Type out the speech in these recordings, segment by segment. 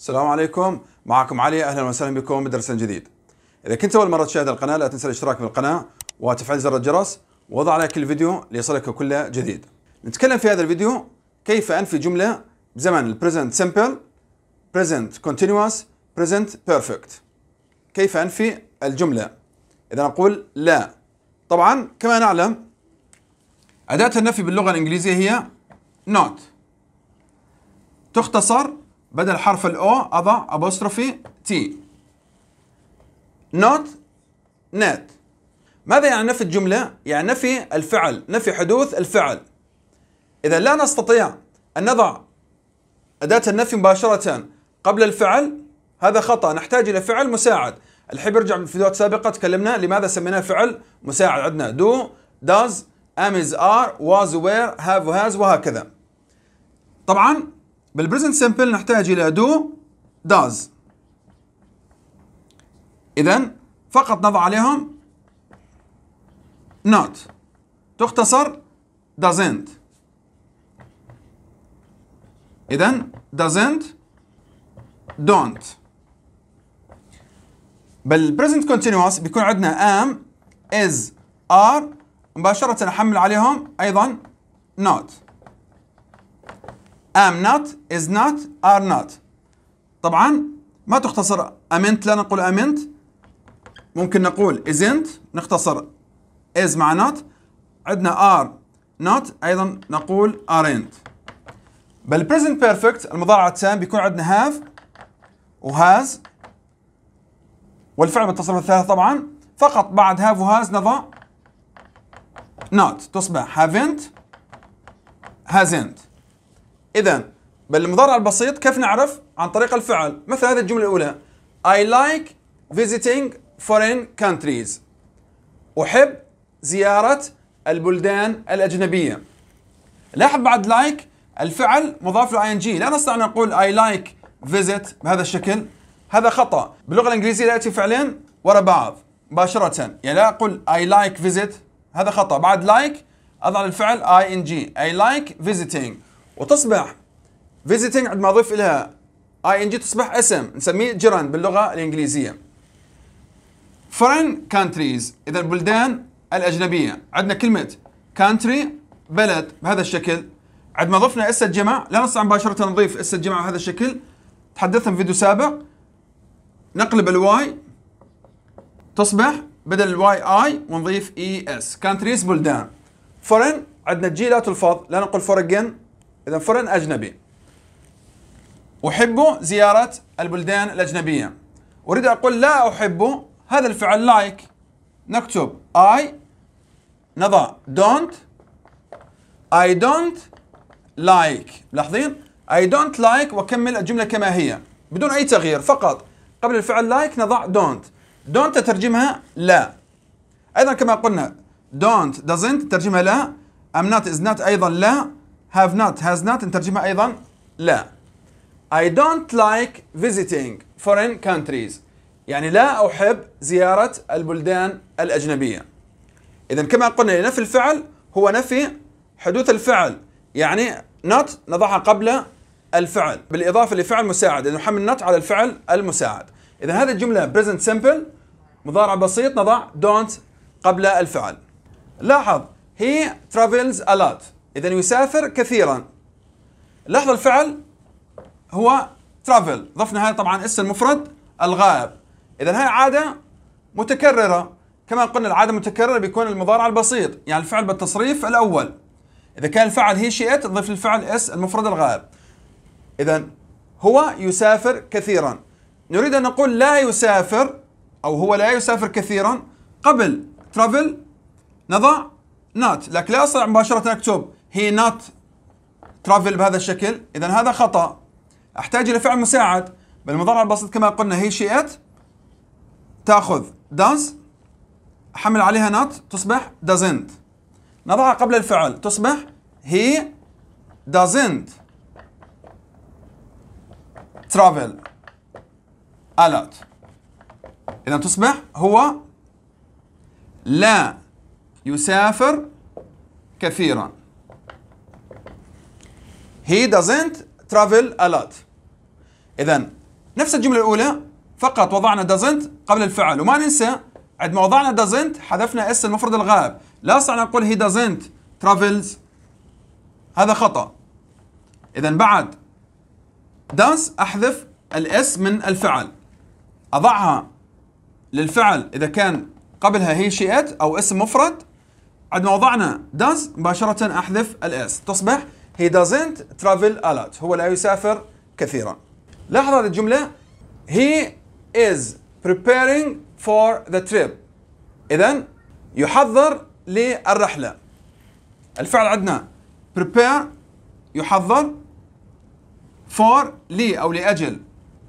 السلام عليكم معكم علي اهلا وسهلا بكم بدرس جديد اذا كنت اول مره تشاهد القناه لا تنسى الاشتراك بالقناه وتفعيل زر الجرس وضع لايك الفيديو ليصلك كل جديد نتكلم في هذا الفيديو كيف انفي جمله بزمن البريزنت سمبل بريزنت كونتينوس بريزنت بيرفكت كيف انفي الجمله اذا نقول لا طبعا كما نعلم اداه النفي باللغه الانجليزيه هي not تختصر بدل حرف الاو اضع ابوستروفي تي نوت نت ماذا يعني نفي الجمله يعني نفي الفعل نفي حدوث الفعل اذا لا نستطيع ان نضع اداه النفي مباشره قبل الفعل هذا خطا نحتاج الى فعل مساعد الحين برجع في فيديوهات سابقه تكلمنا لماذا سميناه فعل مساعد عندنا دو داز ام از ار واز وير هاف وهاز وهكذا طبعا بالبريزنت سمبل نحتاج إلى دو does إذا فقط نضع عليهم not تختصر doesn't إذا doesn't don't بالبريزنت كونتينوس بيكون عندنا am is are مباشرة نحمل عليهم أيضا not am not is not are not طبعا ما تختصر امنت لا نقول امنت ممكن نقول isn't نختصر is مع not عندنا are not ايضا نقول aren't بل present perfect المضارع التام بيكون عندنا have و has والفعل بالتصرف الثالث طبعا فقط بعد have و has نضع not تصبح haven't hasn't اذا بالمضارع البسيط كيف نعرف عن طريق الفعل مثل هذه الجمله الاولى I like visiting foreign countries احب زياره البلدان الاجنبيه لاحظ بعد لايك like الفعل مضاف له ING، لا نستطيع ان نقول I like visit بهذا الشكل هذا خطا باللغه الانجليزيه لا ياتي فعلين وراء بعض مباشره يعني لا اقول I like visit هذا خطا بعد لايك like اضع الفعل ING، I like visiting وتصبح فيزيتنج عندما اضيف لها اي ان جي تصبح اسم نسميه جيران باللغه الانجليزيه foreign countries اذا البلدان الاجنبيه عندنا كلمه country بلد بهذا الشكل عندما ضفنا اس الجمع لا نستطيع مباشره نضيف اس الجمع بهذا الشكل تحدثنا في فيديو سابق نقلب الواي تصبح بدل الواي اي ونضيف اي e اس countries بلدان foreign عندنا الجي لا تلفظ لا نقول foreign إذا فرن أجنبي أحب زيارة البلدان الأجنبية أريد أقول لا أحب هذا الفعل لايك like. نكتب I نضع don't I don't like لاحظين I don't like وأكمل الجملة كما هي بدون أي تغيير فقط قبل الفعل لايك like نضع don't don't تترجمها لا أيضا كما قلنا don't doesn't تترجمها لا I'm not is not أيضا لا have not has not نترجمها أيضا لا I don't like visiting foreign countries يعني لا أحب زيارة البلدان الأجنبية إذا كما قلنا نفي الفعل هو نفي حدوث الفعل يعني not نضعها قبل الفعل بالإضافة لفعل مساعد إذا نحمل not على الفعل المساعد إذا هذه الجملة present simple مضارع بسيط نضع don't قبل الفعل لاحظ he travels a lot إذا يسافر كثيرا لاحظ الفعل هو ترافل ضفنا هذا طبعا اسم المفرد الغائب إذا هاي عادة متكررة كما قلنا العادة متكررة بيكون المضارع البسيط يعني الفعل بالتصريف الأول إذا كان الفعل هي شئت ضف الفعل اس المفرد الغائب إذا هو يسافر كثيرا نريد أن نقول لا يسافر أو هو لا يسافر كثيرا قبل ترافل نضع نات لكن لا أستطيع مباشرة أكتب he not travel بهذا الشكل إذا هذا خطأ أحتاج إلى فعل مساعد بالمضارع البسيط كما قلنا هي شئت تأخذ does حمل عليها not تصبح doesn't نضعها قبل الفعل تصبح he doesn't travel a lot إذا تصبح هو لا يسافر كثيرا he doesn't travel a lot إذا نفس الجملة الأولى فقط وضعنا doesn't قبل الفعل وما ننسى عندما وضعنا doesn't حذفنا اس المفرد الغائب لا يصح أن نقول he doesn't travels هذا خطأ إذا بعد does أحذف الاس من الفعل أضعها للفعل إذا كان قبلها هي شيئت أو اسم مفرد عندما وضعنا does مباشرة أحذف الاس تصبح he doesn't travel a lot هو لا يسافر كثيرا لاحظ هذه الجملة he is preparing for the trip إذا يحضر للرحلة الفعل عندنا prepare يحضر for لي أو لأجل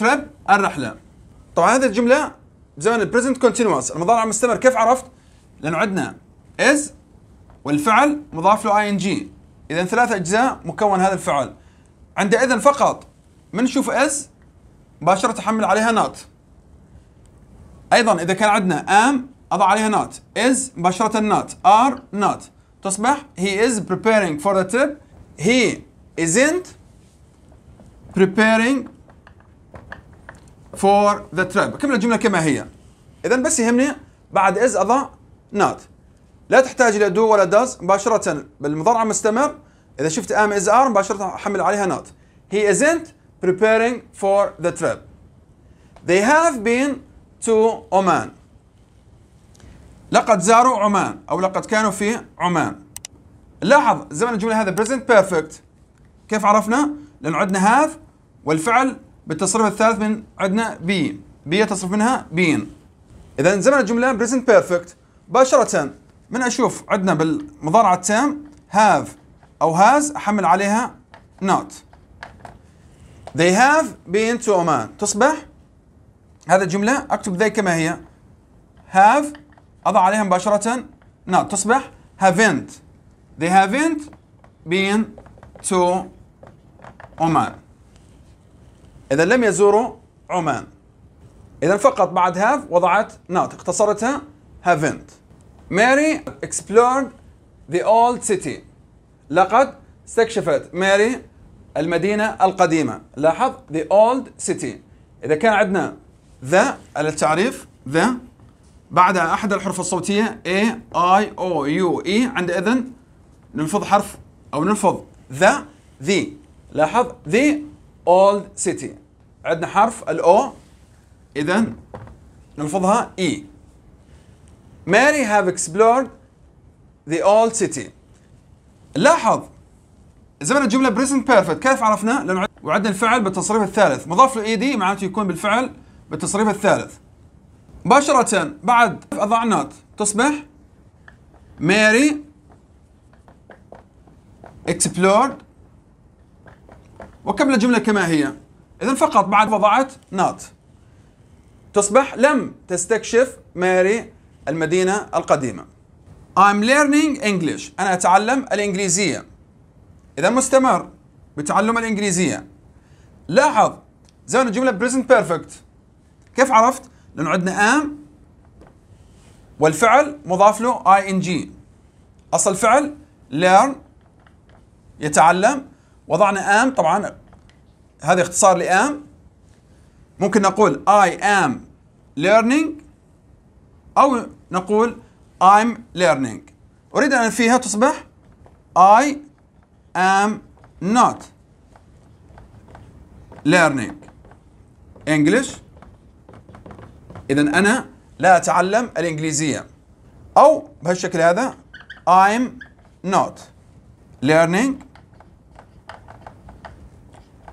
trip الرحلة طبعا هذه الجملة بزمن البريزنت كونتينوس المضارع المستمر كيف عرفت؟ لأنه عندنا is والفعل مضاف له ing اذا ثلاث اجزاء مكون هذا الفعل عندئذ فقط من نشوف اس مباشره تحمل عليها نات ايضا اذا كان عندنا ام اضع عليها نات از مباشره نات ار نات تصبح he is preparing for the trip he isn't preparing for the trip كمل الجمله كما هي اذا بس يهمني بعد از اضع not لا تحتاج الى دو ولا داز مباشره بالمضارع مستمر اذا شفت ام از ار مباشره حمل عليها نوت he isn't preparing for the trip they have been to Oman لقد زاروا عمان او لقد كانوا في عمان لاحظ زمن الجمله هذا present perfect كيف عرفنا لان عندنا have والفعل بالتصريف الثالث من عندنا بي بي تصرف منها بين اذا زمن الجمله present perfect مباشره من اشوف عندنا بالمضارع التام هاف او هاز احمل عليها not they have been to Oman تصبح هذا الجمله اكتب they كما هي have اضع عليها مباشره not تصبح haven't they haven't been to Oman اذا لم يزوروا عمان اذا فقط بعد have وضعت not اختصرتها haven't ماري explored the old city لقد استكشفت ماري المدينة القديمة لاحظ the old city إذا كان عندنا ذا على التعريف ذا بعدها أحد الحروف الصوتية A I O U E عند إذن نلفظ حرف أو نلفظ ذا ذي لاحظ the old city عندنا حرف الأو إذا نلفظها E Mary have explored the old city لاحظ زمن الجملة present perfect كيف عرفناه؟ لأنه وعدنا الفعل بالتصريف الثالث مضاف له دي e معناته يكون بالفعل بالتصريف الثالث مباشرة بعد أضعنات تصبح ماري explored وكمل الجملة كما هي إذا فقط بعد وضعت نوت تصبح لم تستكشف ماري المدينة القديمة I'm learning English أنا أتعلم الإنجليزية إذا مستمر بتعلم الإنجليزية لاحظ زمن الجملة present perfect كيف عرفت؟ لأنه عندنا am والفعل مضاف له ing أصل الفعل learn يتعلم وضعنا am طبعا هذا اختصار لام ممكن نقول I am learning أو نقول I'm learning أريد أن فيها تصبح I am not learning English إذا أنا لا أتعلم الإنجليزية أو بهالشكل هذا I'm not learning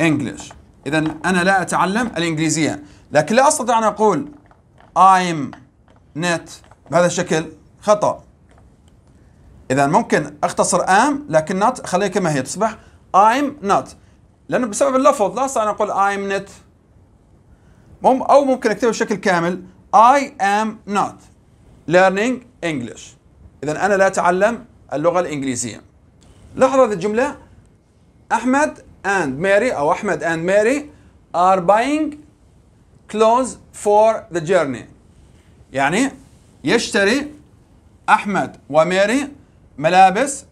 English إذا أنا لا أتعلم الإنجليزية لكن لا أستطيع أن أقول I'm not بهذا الشكل خطأ إذا ممكن أختصر ام لكن نوت أخليها كما هي تصبح I'm not لأنه بسبب اللفظ لا أستطيع أن أقول I'm not مم أو ممكن أكتبه بشكل كامل I am not learning English إذا أنا لا أتعلم اللغة الإنجليزية لاحظ هذه الجملة أحمد and Mary أو أحمد and Mary are buying clothes for the journey يعني يشتري أحمد وميري ملابس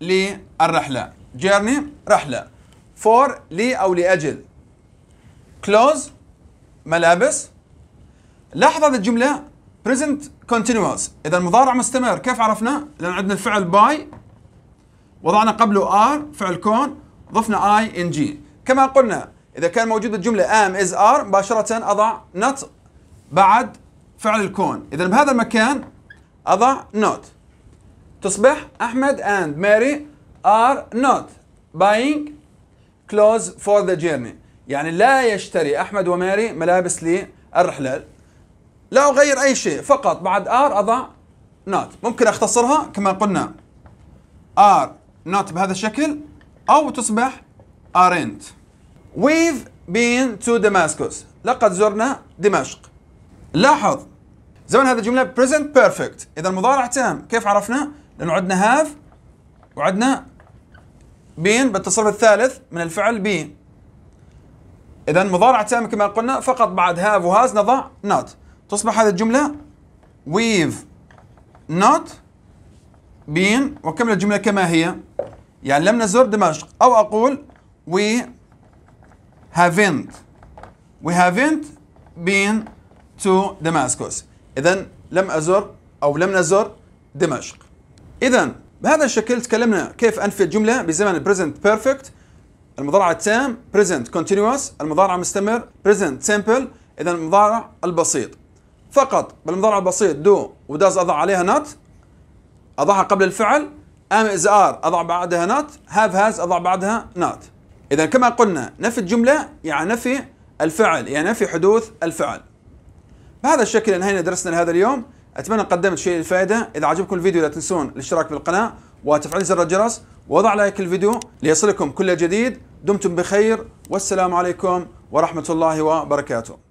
للرحلة جيرني رحلة فور لي أو لأجل كلوز ملابس لاحظ هذه الجملة present continuous إذا المضارع مستمر كيف عرفنا؟ لأن عندنا الفعل باي وضعنا قبله ار فعل كون ضفنا اي ان جي كما قلنا إذا كان موجود الجملة am is آر مباشرة أضع نت بعد فعل الكون اذا بهذا المكان اضع نوت تصبح احمد اند ماري ار نوت باينج كلوز فور ذا جيرني يعني لا يشتري احمد وماري ملابس للرحله لا اغير اي شيء فقط بعد ار اضع نوت ممكن اختصرها كما قلنا ار نوت بهذا الشكل او تصبح ارنت we've been to دمشق لقد زرنا دمشق لاحظ زمن هذه الجملة present perfect إذا المضارع تام كيف عرفنا؟ لأنه عندنا have وعندنا بين بالتصرف الثالث من الفعل بين إذا مضارع تام كما قلنا فقط بعد have وهاز نضع not تصبح هذه الجملة we've not been وكمل الجملة كما هي يعني لم نزر دمشق أو أقول we haven't we haven't been to Damascus إذا لم أزر أو لم نزر دمشق إذا بهذا الشكل تكلمنا كيف أنفي الجملة بزمن present perfect المضارع التام present continuous المضارع مستمر present simple إذا المضارع البسيط فقط بالمضارع البسيط و does أضع عليها not أضعها قبل الفعل am is are اضع بعدها not have has اضع بعدها not اذا كما قلنا نفي الجمله يعني نفي الفعل يعني نفي حدوث الفعل بهذا الشكل انهينا درسنا لهذا اليوم اتمنى قدمت شيء الفائده اذا عجبكم الفيديو لا تنسون الاشتراك بالقناه وتفعيل زر الجرس ووضع لايك الفيديو ليصلكم كل جديد دمتم بخير والسلام عليكم ورحمه الله وبركاته